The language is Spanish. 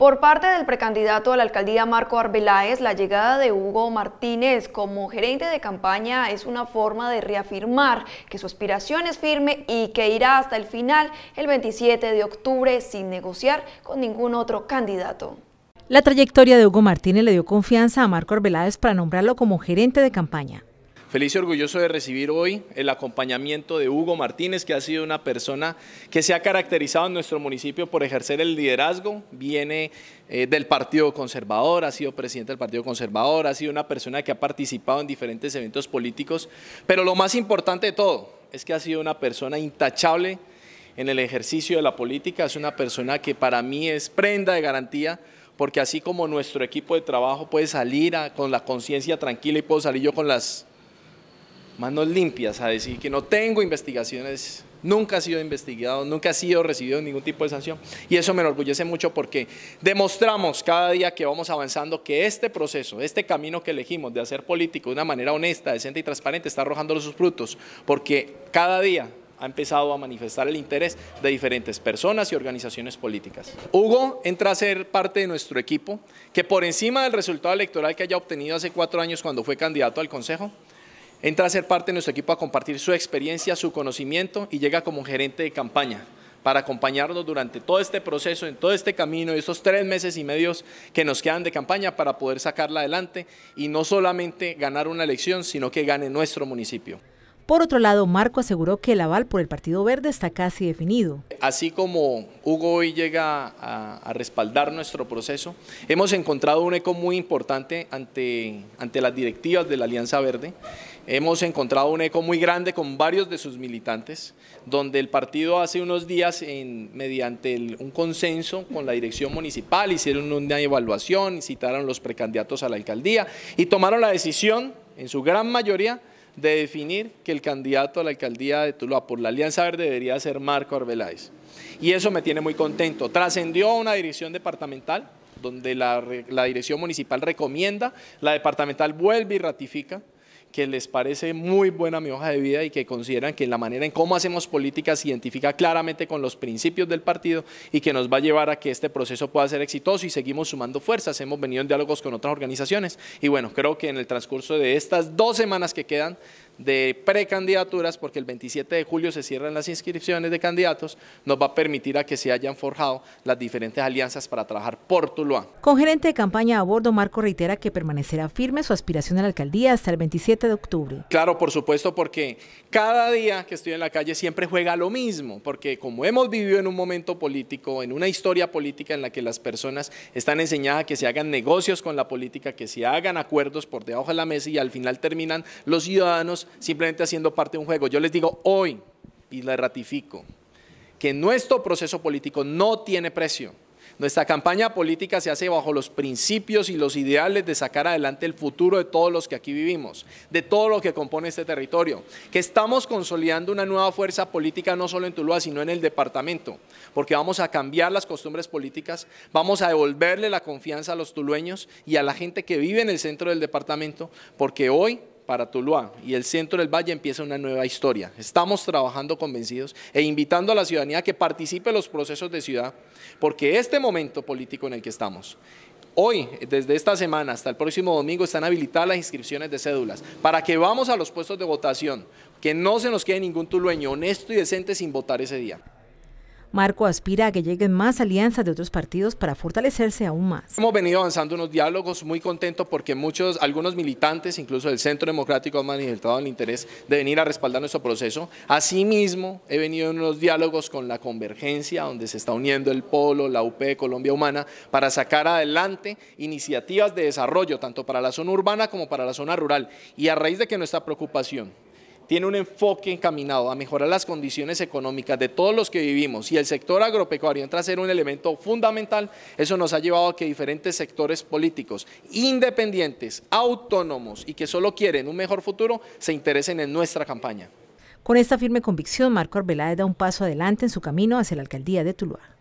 Por parte del precandidato a la alcaldía Marco Arbeláez, la llegada de Hugo Martínez como gerente de campaña es una forma de reafirmar que su aspiración es firme y que irá hasta el final el 27 de octubre sin negociar con ningún otro candidato. La trayectoria de Hugo Martínez le dio confianza a Marco Arbeláez para nombrarlo como gerente de campaña. Feliz y orgulloso de recibir hoy el acompañamiento de Hugo Martínez, que ha sido una persona que se ha caracterizado en nuestro municipio por ejercer el liderazgo. Viene eh, del Partido Conservador, ha sido presidente del Partido Conservador, ha sido una persona que ha participado en diferentes eventos políticos. Pero lo más importante de todo es que ha sido una persona intachable en el ejercicio de la política. Es una persona que para mí es prenda de garantía porque así como nuestro equipo de trabajo puede salir con la conciencia tranquila y puedo salir yo con las manos limpias a decir que no tengo investigaciones, nunca ha sido investigado, nunca ha sido recibido ningún tipo de sanción. Y eso me enorgullece mucho porque demostramos cada día que vamos avanzando que este proceso, este camino que elegimos de hacer político de una manera honesta, decente y transparente, está arrojando sus frutos, porque cada día ha empezado a manifestar el interés de diferentes personas y organizaciones políticas. Hugo entra a ser parte de nuestro equipo, que por encima del resultado electoral que haya obtenido hace cuatro años cuando fue candidato al Consejo, Entra a ser parte de nuestro equipo a compartir su experiencia, su conocimiento y llega como gerente de campaña para acompañarnos durante todo este proceso, en todo este camino, estos tres meses y medios que nos quedan de campaña para poder sacarla adelante y no solamente ganar una elección, sino que gane nuestro municipio. Por otro lado, Marco aseguró que el aval por el Partido Verde está casi definido. Así como Hugo hoy llega a, respaldar nuestro proceso, hemos encontrado un eco muy importante ante, ante las directivas de la Alianza Verde Hemos encontrado un eco muy grande con varios de sus militantes, donde el partido hace unos días, mediante un consenso con la dirección municipal, hicieron una evaluación, citaron los precandidatos a la alcaldía y tomaron la decisión, en su gran mayoría, de definir que el candidato a la alcaldía de Tuluá por la Alianza Verde debería ser Marco Arbeláez. Y eso me tiene muy contento. Trascendió a una dirección departamental, donde la dirección municipal recomienda, la departamental vuelve y ratifica que les parece muy buena mi hoja de vida y que consideran que la manera en cómo hacemos política se identifica claramente con los principios del partido y que nos va a llevar a que este proceso pueda ser exitoso y seguimos sumando fuerzas. Hemos venido en diálogos con otras organizaciones y bueno, creo que en el transcurso de estas dos semanas que quedan de precandidaturas, porque el 27 de julio se cierran las inscripciones de candidatos, nos va a permitir a que se hayan forjado las diferentes alianzas para trabajar por Tuluá. Con gerente de campaña a bordo, Marco reitera que permanecerá firme su aspiración a la alcaldía hasta el 27 de octubre. Claro, por supuesto, porque cada día que estoy en la calle siempre juega lo mismo, porque como hemos vivido en un momento político, en una historia política en la que las personas están enseñadas a que se hagan negocios con la política, que se hagan acuerdos por debajo de la mesa y al final terminan los ciudadanos simplemente haciendo parte de un juego. Yo les digo hoy, y les ratifico, que nuestro proceso político no tiene precio. Nuestra campaña política se hace bajo los principios y los ideales de sacar adelante el futuro de todos los que aquí vivimos, de todo lo que compone este territorio, que estamos consolidando una nueva fuerza política no solo en Tuluá, sino en el departamento, porque vamos a cambiar las costumbres políticas, vamos a devolverle la confianza a los tulueños y a la gente que vive en el centro del departamento, porque hoy para Tuluá y el centro del valle empieza una nueva historia. Estamos trabajando convencidos e invitando a la ciudadanía a que participe en los procesos de ciudad, porque este momento político en el que estamos, hoy, desde esta semana hasta el próximo domingo, están habilitadas las inscripciones de cédulas para que vamos a los puestos de votación, que no se nos quede ningún tulueño honesto y decente sin votar ese día. Marco aspira a que lleguen más alianzas de otros partidos para fortalecerse aún más. Hemos venido avanzando unos diálogos muy contentos porque muchos, algunos militantes, incluso del Centro Democrático, han manifestado el interés de venir a respaldar nuestro proceso. Asimismo, he venido en unos diálogos con la Convergencia, donde se está uniendo el Polo, la UP, Colombia Humana, para sacar adelante iniciativas de desarrollo, tanto para la zona urbana como para la zona rural. Y a raíz de que nuestra preocupación tiene un enfoque encaminado a mejorar las condiciones económicas de todos los que vivimos y el sector agropecuario entra a ser un elemento fundamental, eso nos ha llevado a que diferentes sectores políticos independientes, autónomos y que solo quieren un mejor futuro se interesen en nuestra campaña. Con esta firme convicción, Marco Arbeláez da un paso adelante en su camino hacia la alcaldía de Tuluá.